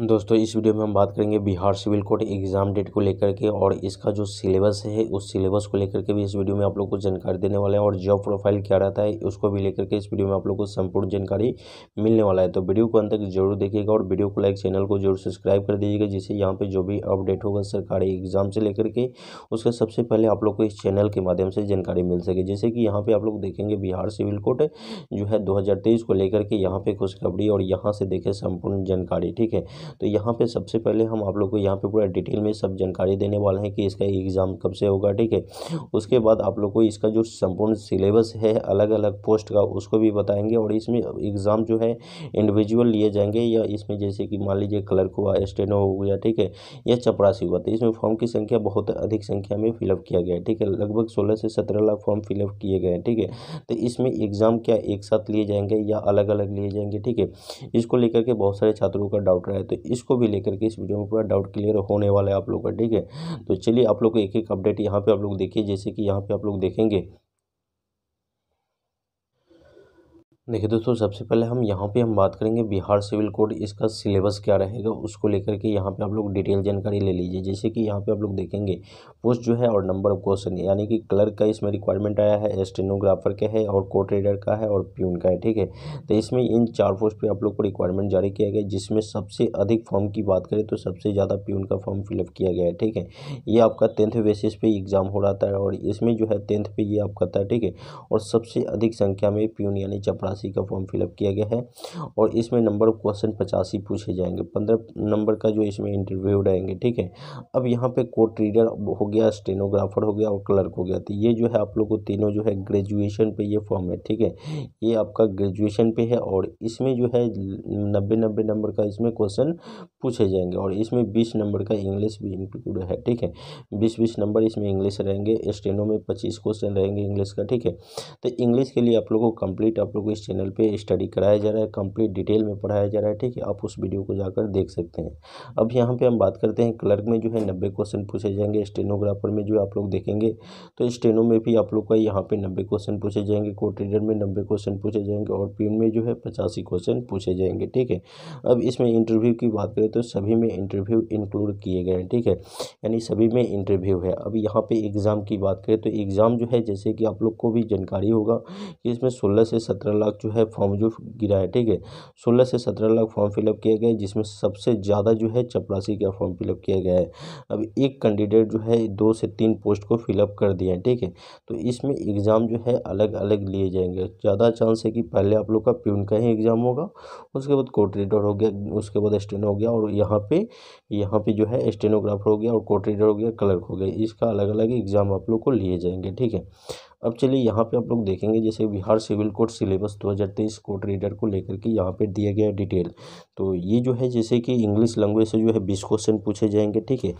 दोस्तों इस वीडियो में हम बात करेंगे Bihar civil court exam date को लेकर के और इसका जो सिलेबस है उस सिलेबस को लेकर के भी इस वीडियो में आप लोग को जानकारी देने वाले हैं और जॉब प्रोफाइल क्या रहता है उसको भी लेकर के इस वीडियो में आप लोग को संपूर्ण जानकारी मिलने वाला है तो वीडियो को अंत तक जरूर देखिएगा और वीडियो को लाइक चैनल को जरूर सब्सक्राइब कर दीजिएगा जिससे यहाँ पर जो भी अपडेट होगा सरकारी एग्ज़ाम से लेकर के उसका सबसे पहले आप लोग को इस चैनल के माध्यम से जानकारी मिल सके जैसे कि यहाँ पर आप लोग देखेंगे बिहार सिविल कोर्ट जो है दो को लेकर के यहाँ पर खुशखबरी और यहाँ से देखें संपूर्ण जानकारी ठीक है तो यहाँ पे सबसे पहले हम आप लोग को यहाँ पे पूरा डिटेल में सब जानकारी देने वाले हैं कि इसका एग्ज़ाम कब से होगा ठीक है उसके बाद आप लोग को इसका जो संपूर्ण सिलेबस है अलग अलग पोस्ट का उसको भी बताएंगे और इसमें एग्ज़ाम जो है इंडिविजुअल लिए जाएंगे या इसमें जैसे कि मान लीजिए क्लर्क हुआ स्टेनो हो गया ठीक है या चपरासी हुआ तो इसमें फॉर्म की संख्या बहुत अधिक संख्या में फिलअप किया गया है ठीक है लगभग सोलह से सत्रह लाख फॉर्म फिलअप किए गए हैं ठीक है तो इसमें एग्ज़ाम क्या एक साथ लिए जाएंगे या अलग अलग लिए जाएंगे ठीक है इसको लेकर के बहुत सारे छात्रों का डाउट रहा है तो इसको भी लेकर के इस वीडियो में पूरा डाउट क्लियर होने वाला है आप लोग का ठीक है तो चलिए आप लोग को एक एक अपडेट यहाँ पर आप लोग देखिए जैसे कि यहाँ पर आप लोग देखेंगे देखिए दोस्तों सबसे पहले हम यहाँ पे हम बात करेंगे बिहार सिविल कोड इसका सिलेबस क्या रहेगा उसको लेकर के यहाँ पे आप लोग डिटेल जानकारी ले लीजिए जैसे कि यहाँ पे आप लोग देखेंगे पोस्ट जो है और नंबर ऑफ क्वेश्चन यानी कि क्लर्क का इसमें रिक्वायरमेंट आया है स्टेनोग्राफर का है और कोर्ट रीडर का है और प्यून का है ठीक है तो इसमें इन चार पोस्ट पर आप लोग को रिक्वायरमेंट जारी किया गया जिसमें सबसे अधिक फॉर्म की बात करें तो सबसे ज़्यादा प्यून का फॉर्म फिलअप किया गया है ठीक है ये आपका टेंथ बेसिस पे एग्ज़ाम हो रहा था और इसमें जो है टेंथ पे ये आपका था ठीक है और सबसे अधिक संख्या में प्यून यानी चपरा पचासी का फॉर्म फिलअप किया गया है और इसमें नंबर ऑफ क्वेश्चन पचासी पूछे जाएंगे पंद्रह नंबर का जो इसमें इंटरव्यू रहेंगे ठीक है अब यहाँ पे कोर्ट रीडर हो गया स्टेनोग्राफर हो गया और क्लर्क हो गया तो ये जो है आप लोग को तीनों जो है ग्रेजुएशन पर यह फॉर्म है ठीक है ये आपका ग्रेजुएशन पे है और इसमें जो है नब्बे नब्बे नंबर का इसमें क्वेश्चन पूछे जाएंगे और इसमें बीस नंबर का इंग्लिश भी इंक्लूड है ठीक है बीस बीस नंबर इसमें इंग्लिश रहेंगे स्टेनो में पच्चीस क्वेश्चन रहेंगे इंग्लिश का ठीक है तो इंग्लिश के लिए आप लोगों को कंप्लीट आप लोगों को चैनल पे स्टडी कराया जा रहा है कंप्लीट डिटेल में पढ़ाया जा रहा है ठीक है आप उस वीडियो को जाकर देख सकते हैं अब यहाँ पे हम बात करते हैं क्लर्क में जो है नब्बे क्वेश्चन पूछे जाएंगे स्टेनोग्राफर में जो आप लोग देखेंगे तो स्टेनो में भी आप लोग का यहाँ पर नब्बे क्वेश्चन पूछे जाएंगे कोर्ट रीडर में नब्बे क्वेश्चन पूछे जाएंगे और पिन में जो है पचासी क्वेश्चन पूछे जाएंगे ठीक है अब इसमें इंटरव्यू की बात करें तो सभी में इंटरव्यू इंक्लूड किए गए हैं ठीक है यानी सभी में इंटरव्यू है अब यहाँ पे एग्ज़ाम की बात करें तो एग्ज़ाम जो है जैसे कि आप लोग को भी जानकारी होगा कि इसमें सोलह से सत्रह लाख लाख जो है फॉर्म जो गिरा है ठीक है सोलह से सत्रह लाख फॉर्म फिलअप किया गया जिसमें सबसे ज़्यादा जो है चपरासी का फॉर्म फिलअप किया गया है अब एक कैंडिडेट जो है दो से तीन पोस्ट को फिलअप कर दिया है ठीक है तो इसमें एग्ज़ाम जो है अलग अलग लिए जाएंगे ज़्यादा चांस है कि पहले आप लोग का प्यून का ही एग्ज़ाम होगा उसके बाद कोटरीडर हो गया उसके बाद स्टेनो हो गया और यहाँ पे यहाँ पे जो है स्टेनोग्राफर हो गया और कोटरीडर हो गया क्लर्क हो गया इसका अलग अलग एग्ज़ाम आप लोग को लिए जाएंगे ठीक है अब चलिए यहाँ पे आप लोग देखेंगे जैसे Bihar civil code syllabus 2023 code reader को लेकर के यहाँ पे दिया गया डिटेल तो ये जो है जैसे कि इंग्लिश लैंग्वेज से जो है बीस क्वेश्चन पूछे जाएंगे ठीक है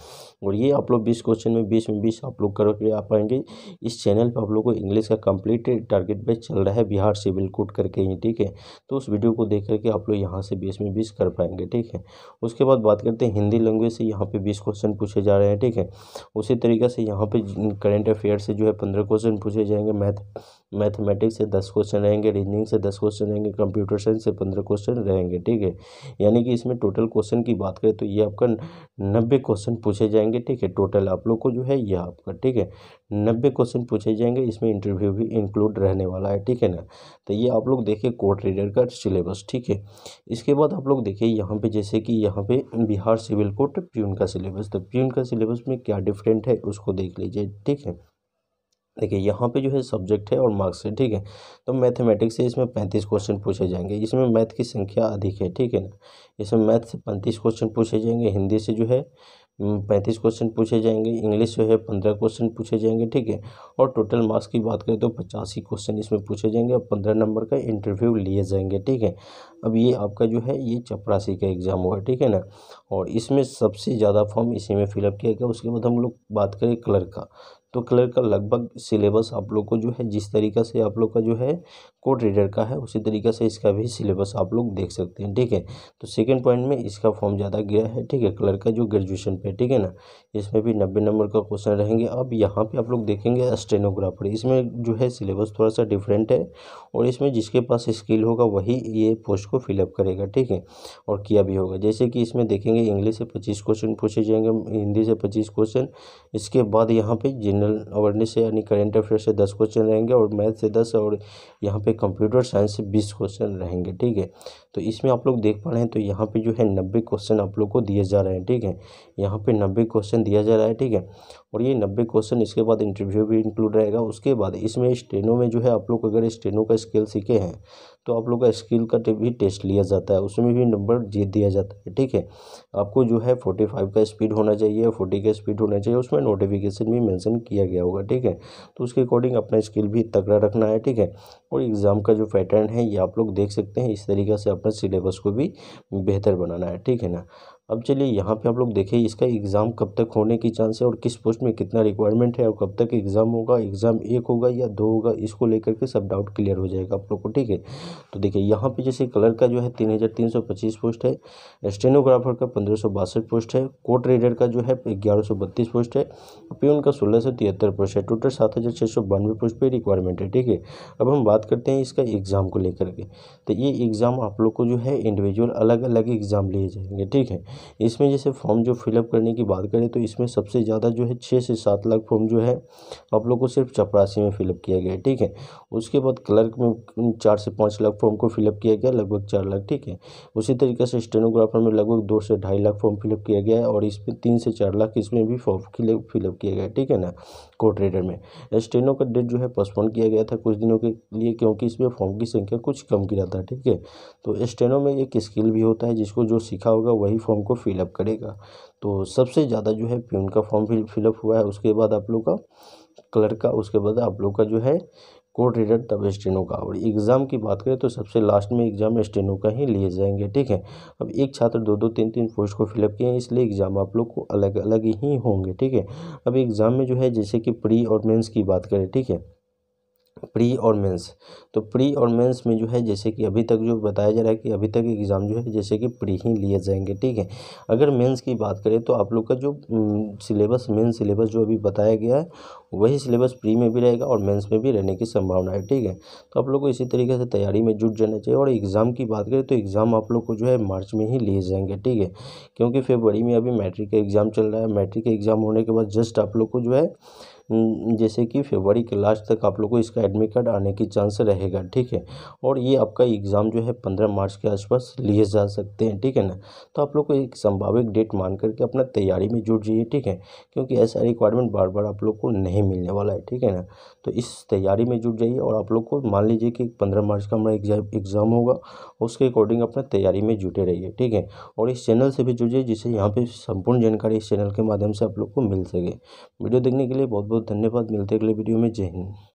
और ये आप लोग बीस क्वेश्चन में बीस में बीस आप लोग करके आ पाएंगे इस चैनल पर आप लोग को इंग्लिश का कंप्लीट टारगेट बेच चल रहा है बिहार सिविल कोड करके ही ठीक है तो उस वीडियो को देख करके आप लोग यहाँ से बीस में बीस कर पाएंगे ठीक है उसके बाद बात करते हैं हिंदी लैंग्वेज से यहाँ पर बीस क्वेश्चन पूछे जा रहे हैं ठीक है उसी तरीके से यहाँ पर करेंट अफेयर से जो है पंद्रह क्वेश्चन पूछे जाएंगे मैथ मैथमेटिक्स से दस क्वेश्चन रहेंगे रीजनिंग से दस क्वेश्चन रहेंगे कंप्यूटर साइंस से पंद्रह क्वेश्चन रहेंगे ठीक है यानी कि इसमें टोटल क्वेश्चन की बात करें तो ये आपका नब्बे क्वेश्चन पूछे जाएंगे ठीक है टोटल आप लोग को जो है यह आपका ठीक है नब्बे क्वेश्चन पूछे जाएंगे इसमें इंटरव्यू भी इंक्लूड रहने वाला है ठीक है ना तो ये आप लोग देखिए कोर्ट रीडर का सिलेबस ठीक है इसके बाद आप लोग देखिए यहाँ पे जैसे कि यहाँ पे बिहार सिविल कोर्ट प्यून का सिलेबस तो प्यून का सिलेबस में क्या डिफरेंट है उसको देख लीजिए ठीक है देखिए यहाँ पे जो है सब्जेक्ट है और मार्क्स है ठीक है तो मैथमेटिक्स से इसमें पैंतीस क्वेश्चन पूछे जाएंगे इसमें मैथ की संख्या अधिक है ठीक है ना इसमें मैथ से पैंतीस क्वेश्चन पूछे जाएंगे हिंदी से जो है पैंतीस क्वेश्चन पूछे जाएंगे इंग्लिश जो है पंद्रह क्वेश्चन पूछे जाएंगे ठीक है और टोटल मार्क्स की बात करें तो पचासी क्वेश्चन इसमें पूछे जाएंगे और पंद्रह नंबर का इंटरव्यू लिए जाएंगे ठीक है अब ये आपका जो है ये चपरासी का एग्ज़ाम हुआ ठीक है ना और इसमें सबसे ज़्यादा फॉर्म इसी में फिलअप किया गया उसके बाद हम लोग बात करें क्लर्क का तो क्लर्क का लगभग सिलेबस आप लोग को जो है जिस तरीका से आप लोग का जो है कोड रीडर का है उसी तरीके से इसका भी सिलेबस आप लोग देख सकते हैं ठीक है तो सेकेंड पॉइंट में इसका फॉर्म ज़्यादा गया है ठीक है क्लर्क का जो ग्रेजुएशन पे ठीक है ना इसमें भी नब्बे नंबर का क्वेश्चन रहेंगे अब यहाँ पर आप लोग देखेंगे स्टेनोग्राफर इसमें जो है सिलेबस थोड़ा सा डिफरेंट है और इसमें जिसके पास स्किल होगा वही ये पोस्ट को फिलअप करेगा ठीक है और किया भी होगा जैसे कि इसमें देखेंगे इंग्लिश से पच्चीस क्वेश्चन पूछे जाएंगे हिंदी से पच्चीस क्वेश्चन इसके बाद यहाँ पर जिन जनरल अवेयरनेस से यानी करेंट अफेयर से दस क्वेश्चन रहेंगे और मैथ से दस और यहाँ पे कंप्यूटर साइंस से बीस क्वेश्चन रहेंगे ठीक है तो इसमें आप लोग देख पा रहे हैं तो यहाँ पे जो है नब्बे क्वेश्चन आप लोग को दिए जा रहे हैं ठीक है यहाँ पे नब्बे क्वेश्चन दिया जा रहा है ठीक है और ये नब्बे क्वेश्चन इसके बाद इंटरव्यू भी इंक्लूड रहेगा उसके बाद इसमें स्टेनो में जो है आप लोग अगर स्टेनो का स्किल सीखे हैं तो आप लोग का स्किल का भी टेस्ट लिया जाता है उसमें भी नंबर जीत दिया जाता है ठीक है आपको जो है फोर्टी फाइव का स्पीड होना चाहिए फोर्टी का स्पीड होना चाहिए उसमें नोटिफिकेशन भी मैंसन किया गया होगा ठीक है तो उसके अकॉर्डिंग अपना स्किल भी तगड़ा रखना है ठीक है और एग्ज़ाम का जो पैटर्न है ये आप लोग देख सकते हैं इस तरीके से अपने सिलेबस को भी बेहतर बनाना है ठीक है ना अब चलिए यहाँ पे आप लोग देखें इसका एग्ज़ाम कब तक होने की चांस है और किस पोस्ट में कितना रिक्वायरमेंट है और कब तक एग्ज़ाम होगा एग्ज़ाम एक होगा या दो होगा इसको लेकर के सब डाउट क्लियर हो जाएगा आप लोग को ठीक है तो देखिए यहाँ पे जैसे कलर का जो है तीन हज़ार तीन सौ पच्चीस पोस्ट है स्टेनोग्राफर का पंद्रह सौ बासठ पोस्ट है कोर्ट रीडर का जो है ग्यारह सौ बत्तीस पोस्ट है पीओन का सोलह सौ तिहत्तर पोस्ट है टोटल सात हज़ार छः सौ बानवे पोस्ट पर रिक्वायरमेंट है ठीक है अब हम बात करते हैं इसका एग्ज़ाम को लेकर के तो ये एग्ज़ाम आप लोग को जो है इंडिविजुअल अलग अलग एग्ज़ाम लिए जाएंगे ठीक है इसमें जैसे फॉर्म जो फिलअप करने की बात करें तो इसमें सबसे ज़्यादा जो है छः से सात लाख फॉर्म जो है आप लोग को सिर्फ चपरासी में फिलअप किया गया ठीक है उसके बाद क्लर्क में चार से पाँच लाख फॉर्म को फिलअप किया गया लगभग चार लाख ठीक है उसी तरीके से स्टेनोग्राफर में लगभग दो से ढाई लाख फॉर्म फिलअप किया गया है और इसमें तीन से चार लाख इसमें भी फॉर्म फिलअप किया गया ठीक है ना कोर्ट रेडर में स्टेनो का डेट जो है पोस्टपोन किया गया था कुछ दिनों के लिए क्योंकि इसमें फॉर्म की संख्या कुछ कम किया था ठीक है तो स्टेनो में एक स्किल भी होता है जिसको जो सीखा होगा वही फॉर्म फॉर्म को फिलअप करेगा तो सबसे ज़्यादा जो है प्यून का फॉर्म फिलअप हुआ है उसके बाद आप लोग का क्लर्क का उसके बाद आप लोग का जो है कोड रीडर तब स्टेनो का और एग्ज़ाम की बात करें तो सबसे लास्ट में एग्ज़ाम स्टेनो का ही लिए जाएंगे ठीक है अब एक छात्र दो दो तीन तीन पोस्ट को फिलअप किए हैं इसलिए एग्ज़ाम आप लोग को अलग अलग ही होंगे ठीक है अब एग्ज़ाम में जो है जैसे कि प्री और मेंस की बात करें ठीक है प्री और मेंस तो प्री और मेंस में जो है जैसे कि अभी तक जो बताया जा रहा है कि अभी तक एग्ज़ाम जो है जैसे कि प्री ही लिए जाएंगे ठीक है अगर मेंस की बात करें तो आप लोग का जो सिलेबस मेन सिलेबस जो अभी बताया गया है वही सिलेबस प्री में भी रहेगा और मेंस में भी रहने की संभावना है ठीक है तो आप लोग को इसी तरीके से तैयारी में जुट जाना चाहिए और एग्ज़ाम की बात करें तो एग्ज़ाम आप लोग को जो है मार्च में ही लिए जाएंगे ठीक है क्योंकि फेबरी में अभी मैट्रिक का एग्ज़ाम चल रहा है मैट्रिक का एग्ज़ाम होने के बाद जस्ट आप लोग को जो है जैसे कि फेबरी के लास्ट तक आप लोग को इसका एडमिट कार्ड आने की चांस रहेगा ठीक है और ये आपका एग्ज़ाम जो है पंद्रह मार्च के आसपास लिए जा सकते हैं ठीक है ना तो आप लोग को एक संभाविक डेट मान करके अपना तैयारी में जुट जाइए ठीक है क्योंकि ऐसा रिक्वायरमेंट बार बार आप लोग को नहीं मिलने वाला है ठीक है ना तो इस तैयारी में जुट जाइए और आप लोग को मान लीजिए कि पंद्रह मार्च का हमारा एग्जाम एग्ज़ाम होगा उसके अकॉर्डिंग अपना तैयारी में जुटे रहिए ठीक है और इस चैनल से भी जुड़िए जिससे यहाँ पर संपूर्ण जानकारी इस चैनल के माध्यम से आप लोग को मिल सके वीडियो देखने के लिए बहुत बहुत धन्यवाद मिलते हैं अगले वीडियो में जय हिंद